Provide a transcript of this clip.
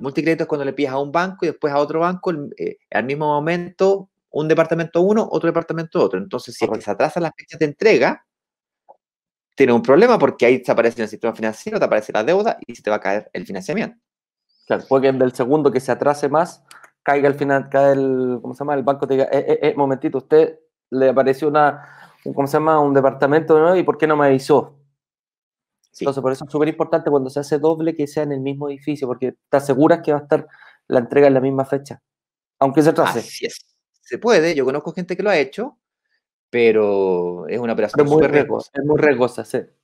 Multicrédito es cuando le pides a un banco y después a otro banco, eh, al mismo momento, un departamento uno, otro departamento otro. Entonces, si es se atrasan las fechas de entrega, tiene un problema porque ahí te aparece el sistema financiero, te aparece la deuda y se te va a caer el financiamiento. Claro, en el segundo que se atrase más, caiga el final, cae el, ¿cómo se llama? El banco te diga, eh, eh, eh, momentito, usted le apareció una, ¿cómo se llama? Un departamento nuevo y ¿por qué no me avisó? Entonces, por eso es súper importante cuando se hace doble que sea en el mismo edificio, porque te aseguras que va a estar la entrega en la misma fecha, aunque se trace. Se puede, yo conozco gente que lo ha hecho, pero es una operación súper muy riesgosa. Es muy riesgosa, sí.